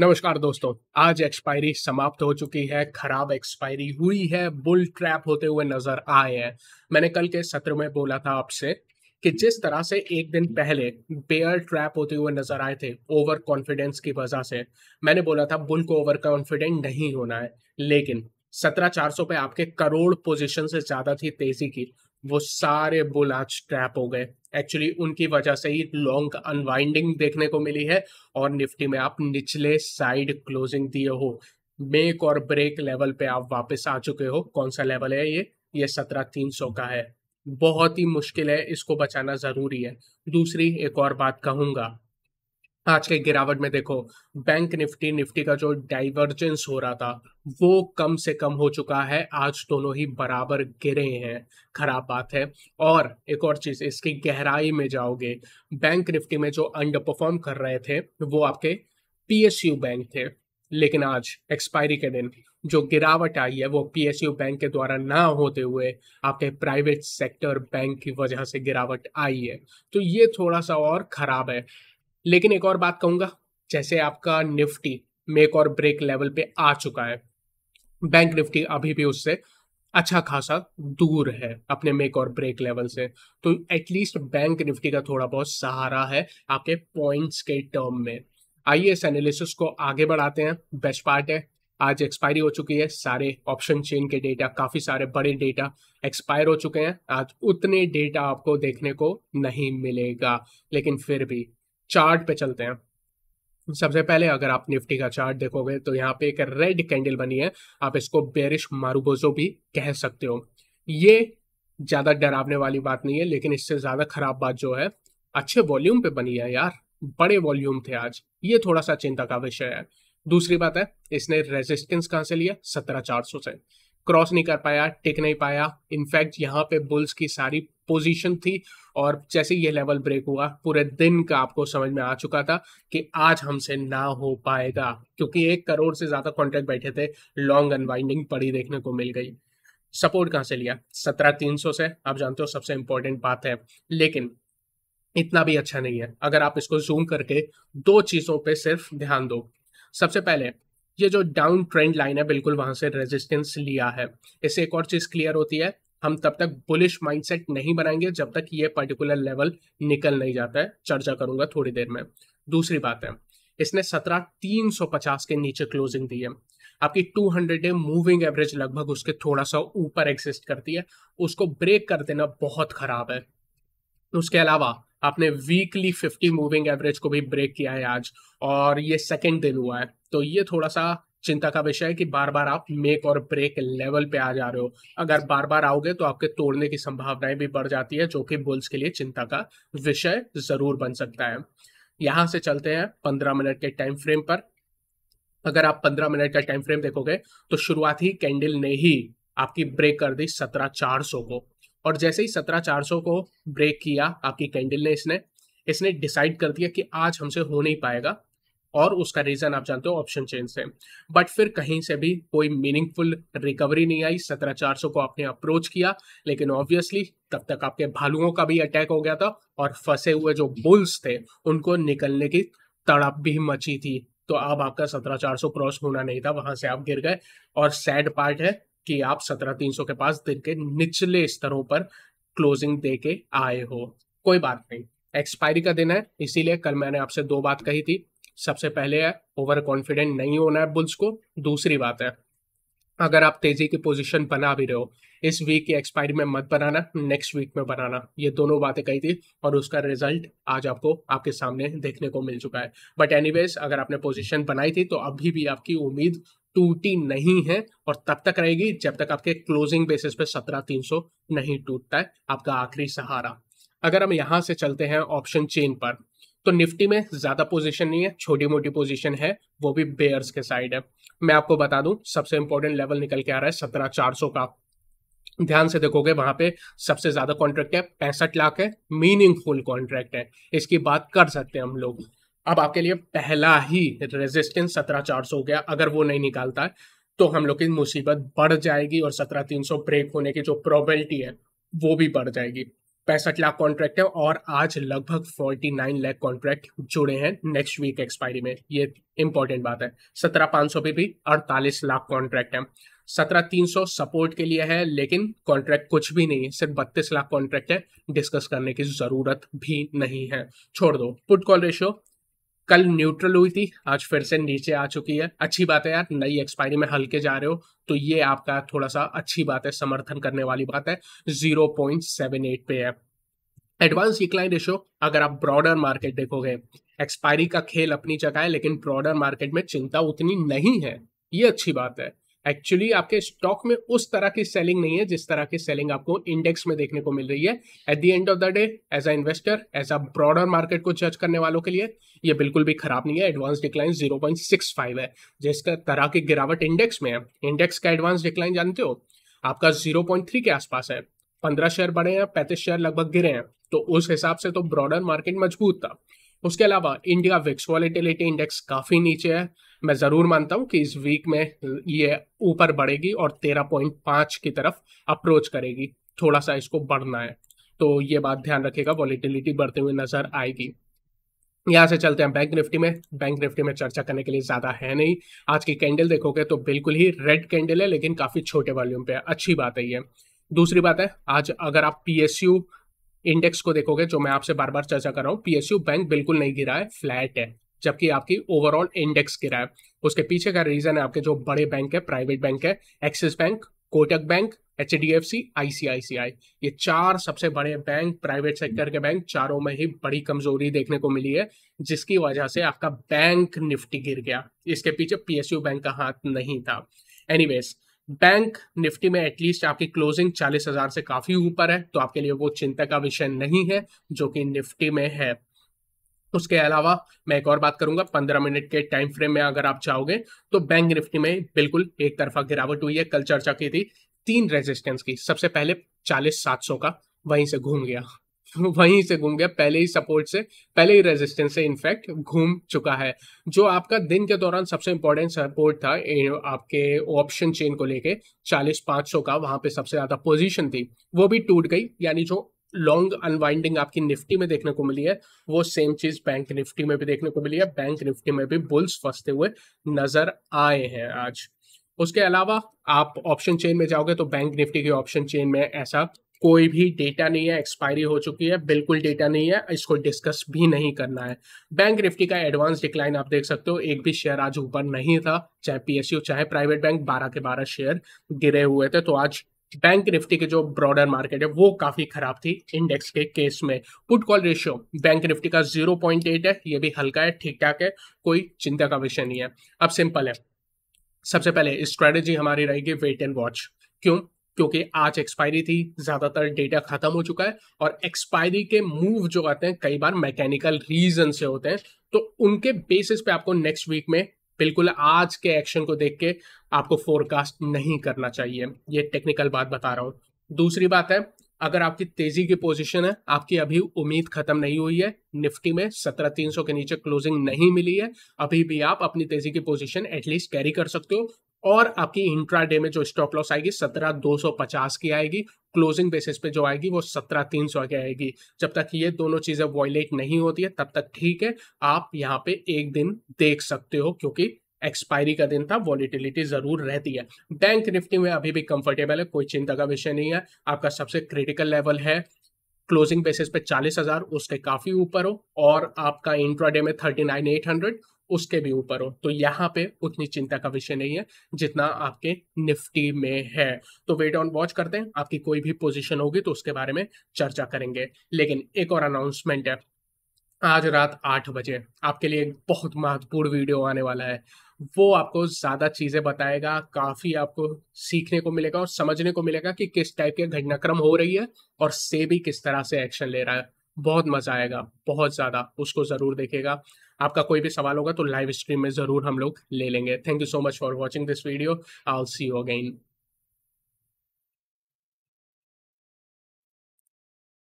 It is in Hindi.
नमस्कार दोस्तों आज एक्सपायरी समाप्त हो चुकी है खराब एक्सपायरी हुई है बुल ट्रैप होते हुए नजर आए हैं मैंने कल के सत्र में बोला था आपसे कि जिस तरह से एक दिन पहले बेयर ट्रैप होते हुए नजर आए थे ओवर कॉन्फिडेंस की वजह से मैंने बोला था बुल को ओवर कॉन्फिडेंट नहीं होना है लेकिन सत्रह चार सौ पे आपके करोड़ पोजीशन से ज्यादा थी तेजी की वो सारे बुल आज ट्रैप हो गए एक्चुअली उनकी वजह से ही लॉन्ग अनवाइंडिंग देखने को मिली है और निफ्टी में आप निचले साइड क्लोजिंग दिए हो मेक और ब्रेक लेवल पे आप वापस आ चुके हो कौन सा लेवल है ये ये सत्रह तीन सौ का है बहुत ही मुश्किल है इसको बचाना जरूरी है दूसरी एक और बात कहूंगा आज के गिरावट में देखो बैंक निफ्टी निफ्टी का जो डाइवर्जेंस हो रहा था वो कम से कम हो चुका है आज दोनों ही बराबर गिरे हैं खराब बात है और एक और चीज इसकी गहराई में जाओगे बैंक निफ्टी में जो अंडर परफॉर्म कर रहे थे वो आपके पीएसयू बैंक थे लेकिन आज एक्सपायरी के दिन जो गिरावट आई है वो पीएसयू बैंक के द्वारा ना होते हुए आपके प्राइवेट सेक्टर बैंक की वजह से गिरावट आई है तो ये थोड़ा सा और खराब है लेकिन एक और बात कहूंगा जैसे आपका निफ्टी मेक और ब्रेक लेवल पे आ चुका है बैंक निफ्टी अभी भी उससे अच्छा खासा दूर है अपने मेक और ब्रेक लेवल से तो एटलीस्ट बैंक निफ्टी का थोड़ा बहुत सहारा है आपके पॉइंट्स के टर्म में आइए इस एनालिसिस को आगे बढ़ाते हैं बेस्ट पार्ट है आज एक्सपायरी हो चुकी है सारे ऑप्शन चेन के डेटा काफ़ी सारे बड़े डेटा एक्सपायर हो चुके हैं आज उतने डेटा आपको देखने को नहीं मिलेगा लेकिन फिर भी चार्ट पे चलते हैं सबसे पहले अगर आप निफ्टी का चार्ट देखोगे तो यहाँ पे एक रेड कैंडल बनी है आप इसको बेरिश मारूबोजो भी कह सकते हो ये ज़्यादा डरावने वाली बात नहीं है लेकिन इससे ज़्यादा खराब बात जो है अच्छे वॉल्यूम पे बनी है यार बड़े वॉल्यूम थे आज ये थोड़ा सा चिंता का विषय है दूसरी बात है इसने रेजिस्टेंस कहां से लिया सत्रह चार सौ से क्रॉस नहीं कर पाया टिक नहीं पाया इनफैक्ट यहाँ पे बुल्स की सारी पोजीशन थी और जैसे ये लेवल ब्रेक हुआ पूरे दिन का आपको समझ में आ चुका था कि आज हमसे ना हो पाएगा क्योंकि एक करोड़ से ज़्यादा कॉन्ट्रैक्ट बैठे थे लॉन्ग अनवाइंडिंग पड़ी देखने को मिल गई सपोर्ट कहाँ से लिया सत्रह तीन सौ से आप जानते हो सबसे इंपॉर्टेंट बात है लेकिन इतना भी अच्छा नहीं है अगर आप इसको जूम करके दो चीज़ों पे सिर्फ ध्यान दो सबसे पहले ये जो डाउन ट्रेंड लाइन है बिल्कुल वहां से रेजिस्टेंस लिया है इससे एक और चीज क्लियर होती है हम तब तक बुलिश माइंडसेट नहीं बनाएंगे जब तक ये पर्टिकुलर लेवल निकल नहीं जाता है चर्चा करूंगा थोड़ी देर में दूसरी बात है इसने सत्रह तीन सौ पचास के नीचे क्लोजिंग दी है आपकी हंड्रेड डे मूविंग एवरेज लगभग उसके थोड़ा सा ऊपर एग्जिस्ट करती है उसको ब्रेक कर देना बहुत खराब है उसके अलावा आपने वीकली फिफ्टी मूविंग एवरेज को भी ब्रेक किया है आज और ये सेकेंड दिन हुआ है तो ये थोड़ा सा चिंता का विषय है कि बार बार आप मेक और ब्रेक लेवल पे आ जा रहे हो अगर बार बार आओगे तो आपके तोड़ने की संभावनाएं भी बढ़ जाती है जो कि बुल्स के लिए चिंता का विषय जरूर बन सकता है यहां से चलते हैं पंद्रह मिनट के टाइम फ्रेम पर अगर आप पंद्रह मिनट का टाइम फ्रेम देखोगे तो शुरुआत ही कैंडल ने ही आपकी ब्रेक कर दी सत्रह चार सौ को और जैसे ही सत्रह चार सौ को ब्रेक किया आपकी कैंडल ने इसने इसने डिसाइड कर दिया कि आज हमसे हो नहीं पाएगा और उसका रीजन आप जानते हो ऑप्शन चेंज से बट फिर कहीं से भी कोई मीनिंगफुल रिकवरी नहीं आई सत्रह चार सौ को आपने अप्रोच किया लेकिन ऑब्वियसली तब तक आपके भालुओं का भी अटैक हो गया था और फंसे हुए जो बुल्स थे उनको निकलने की तड़प भी मची थी तो अब आपका सत्रह चार सौ क्रॉस होना नहीं था वहां से आप गिर गए और सैड पार्ट है कि आप सत्रह तीन सौ के पास दिन के निचले स्तरों पर क्लोजिंग दे के आए हो कोई बात नहीं एक्सपायरी का दिन है इसीलिए कल मैंने आपसे दो बात कही थी सबसे पहले है ओवर कॉन्फिडेंट नहीं होना है बुल्स को दूसरी बात है अगर आप तेजी की पोजीशन बना भी रहे हो इस वीक की एक्सपायरी में मत बनाना नेक्स्ट वीक में बनाना ये दोनों बातें कही थी और उसका रिजल्ट आज आपको आपके सामने देखने को मिल चुका है बट एनीवेज अगर आपने पोजीशन बनाई थी तो अभी भी आपकी उम्मीद टूटी नहीं है और तब तक रहेगी जब तक आपके क्लोजिंग बेसिस पे सत्रह तीन सौ नहीं टूटता है आपका आखिरी सहारा अगर हम यहां से चलते हैं ऑप्शन चेन पर तो निफ्टी में ज़्यादा पोजीशन नहीं है छोटी मोटी पोजीशन है वो भी बेयर्स के साइड है मैं आपको बता दूं सबसे इंपॉर्टेंट लेवल निकल के आ रहा है सत्रह चार सौ का ध्यान से देखोगे वहां पे सबसे ज्यादा कॉन्ट्रैक्ट है पैंसठ लाख है मीनिंगफुल कॉन्ट्रैक्ट है इसकी बात कर सकते हैं हम लोग अब आपके लिए पहला ही रेजिस्टेंस सत्रह चार सौ हो गया अगर वो नहीं निकालता है तो हम लोग की मुसीबत बढ़ जाएगी और सत्रह तीन सौ ब्रेक होने की जो प्रोबेबिलिटी है वो भी बढ़ जाएगी पैंसठ लाख कॉन्ट्रैक्ट है और आज लगभग फोर्टी नाइन लाख कॉन्ट्रैक्ट जुड़े हैं नेक्स्ट वीक एक्सपायरी में ये इंपॉर्टेंट बात है सत्रह पांच सौ पे भी अड़तालीस लाख कॉन्ट्रैक्ट है सत्रह तीन सौ सपोर्ट के लिए है लेकिन कॉन्ट्रैक्ट कुछ भी नहीं है सिर्फ बत्तीस लाख कॉन्ट्रैक्ट है डिस्कस करने की जरूरत भी नहीं है छोड़ दो पुट कॉल रेशियो कल न्यूट्रल हुई थी आज फिर से नीचे आ चुकी है अच्छी बात है यार नई एक्सपायरी में हल्के जा रहे हो तो ये आपका थोड़ा सा अच्छी बात है समर्थन करने वाली बात है जीरो पॉइंट सेवन एट पे है एडवांस इक्लाइन रेशो अगर आप ब्रॉडर मार्केट देखोगे एक्सपायरी का खेल अपनी जगह है लेकिन ब्रॉडर मार्केट में चिंता उतनी नहीं है ये अच्छी बात है एक्चुअली आपके स्टॉक में उस तरह की सेलिंग नहीं है जिस तरह की सेलिंग आपको इंडेक्स में देखने को मिल रही है at the end of the day as a investor as a broader market को जज करने वालों के लिए ये बिल्कुल भी खराब नहीं है एडवांस डिक्लाइन 0.65 है जिसका तरह की गिरावट इंडेक्स में है इंडेक्स का एडवांस डिक्लाइन जानते हो आपका थ्री के आसपास है पंद्रह शेयर बढ़े हैं पैंतीस शेयर लगभग गिरे हैं तो उस हिसाब से तो ब्रॉडर मार्केट मजबूत था उसके अलावा इंडिया विक्स वॉलिटिलिटी इंडेक्स काफ़ी नीचे है मैं ज़रूर मानता हूँ कि इस वीक में ये ऊपर बढ़ेगी और तेरह पॉइंट पाँच की तरफ अप्रोच करेगी थोड़ा सा इसको बढ़ना है तो ये बात ध्यान रखेगा वॉलीटिलिटी बढ़ते हुए नज़र आएगी यहाँ से चलते हैं बैंक निफ्टी में बैंक निफ्टी में चर्चा करने के लिए ज़्यादा है नहीं आज की कैंडल देखोगे तो बिल्कुल ही रेड कैंडल है लेकिन काफ़ी छोटे वॉल्यूम पे है अच्छी बात है ये दूसरी बात है आज अगर आप पी इंडेक्स को देखोगे जो मैं आपसे बार बार चर्चा कर रहा हूँ पी बैंक बिल्कुल नहीं गिरा है फ्लैट है जबकि आपकी ओवरऑल इंडेक्स गिरा है उसके पीछे का रीजन है आपके जो बड़े बैंक है प्राइवेट बैंक है Axis Bank Kotak Bank H D F C ICICI ये चार सबसे बड़े बैंक प्राइवेट सेक्टर के बैंक चारों में ही बड़ी कमजोरी देखने को मिली है जिसकी वजह से आपका बैंक निफ्टी गिर गया इसके पीछे पीएसयू बैंक का हाथ नहीं था एनीवेज बैंक निफ्टी में एटलीस्ट आपकी क्लोजिंग चालीस हजार से काफी ऊपर है तो आपके लिए वो चिंता का विषय नहीं है जो कि निफ्टी में है उसके अलावा मैं एक और बात करूंगा पंद्रह मिनट के टाइम फ्रेम में अगर आप चाहोगे तो बैंक निफ्टी में बिल्कुल एक तरफा गिरावट हुई है कल चर्चा की थी तीन रेजिस्टेंस की सबसे पहले चालीस सात सौ का वहीं से घूम गया वहीं से घूम गया पहले ही सपोर्ट से पहले ही रेजिस्टेंस से इनफैक्ट घूम चुका है जो आपका दिन के दौरान सबसे इंपॉर्टेंट सपोर्ट था आपके ऑप्शन चेन को लेके चालीस पाँच सौ का वहां पे सबसे ज्यादा पोजीशन थी वो भी टूट गई यानी जो लॉन्ग अनवाइंडिंग आपकी निफ्टी में देखने को मिली है वो सेम चीज बैंक निफ्टी में भी देखने को मिली है बैंक निफ्टी में भी बुल्स फंसते हुए नजर आए हैं आज उसके अलावा आप ऑप्शन चेन में जाओगे तो बैंक निफ्टी की ऑप्शन चेन में ऐसा कोई भी डेटा नहीं है एक्सपायरी हो चुकी है बिल्कुल डेटा नहीं है इसको डिस्कस भी नहीं करना है बैंक निफ्टी का एडवांस डिक्लाइन आप देख सकते हो एक भी शेयर आज ऊपर नहीं था चाहे पीएसयू चाहे प्राइवेट बैंक बारह के बारह शेयर गिरे हुए थे तो आज बैंक निफ्टी के जो ब्रॉडर मार्केट है वो काफ़ी ख़राब थी इंडेक्स के केस में put call ratio Bank Nifty का 0.8 है ये भी हल्का है ठीक ठाक है कोई चिंता का विषय नहीं है अब सिंपल है सबसे पहले स्ट्रेटेजी हमारी रहेगी वेट एंड वॉच क्यों क्योंकि आज एक्सपायरी थी ज़्यादातर डेटा खत्म हो चुका है और एक्सपायरी के मूव जो आते हैं कई बार मैकेनिकल रीजन से होते हैं तो उनके बेसिस पे आपको नेक्स्ट वीक में बिल्कुल आज के एक्शन को देख के आपको फोरकास्ट नहीं करना चाहिए ये टेक्निकल बात बता रहा हूँ दूसरी बात है अगर आपकी तेजी की पोजीशन है आपकी अभी उम्मीद खत्म नहीं हुई है निफ्टी में सत्रह तीन सौ के नीचे क्लोजिंग नहीं मिली है अभी भी आप अपनी तेजी की पोजीशन एटलीस्ट कैरी कर सकते हो और आपकी इंट्रा डे में जो स्टॉक लॉस आएगी सत्रह दो सौ पचास की आएगी क्लोजिंग बेसिस पे जो आएगी वो सत्रह तीन सौ की आएगी जब तक ये दोनों चीज़ें वॉयलेट नहीं होती है तब तक ठीक है आप यहाँ पे एक दिन देख सकते हो क्योंकि एक्सपायरी का दिन था वॉलिटिलिटी जरूर रहती है बैंक निफ्टी में अभी भी कंफर्टेबल है कोई चिंता का विषय नहीं है आपका सबसे क्रिटिकल लेवल है क्लोजिंग बेसिस पे चालीस हजार उसके काफी ऊपर हो और आपका इंट्राडे में थर्टी नाइन एट हंड्रेड उसके भी ऊपर हो तो यहाँ पे उतनी चिंता का विषय नहीं है जितना आपके निफ्टी में है तो वेट ऑन वॉच करते हैं आपकी कोई भी पोजिशन होगी तो उसके बारे में चर्चा करेंगे लेकिन एक और अनाउंसमेंट है आज रात आठ बजे आपके लिए एक बहुत महत्वपूर्ण वीडियो आने वाला है वो आपको ज़्यादा चीज़ें बताएगा काफ़ी आपको सीखने को मिलेगा और समझने को मिलेगा कि किस टाइप के घटनाक्रम हो रही है और से भी किस तरह से एक्शन ले रहा है बहुत मज़ा आएगा बहुत ज़्यादा उसको ज़रूर देखेगा आपका कोई भी सवाल होगा तो लाइव स्ट्रीम में ज़रूर हम लोग ले लेंगे thank you so much for watching this video I see you again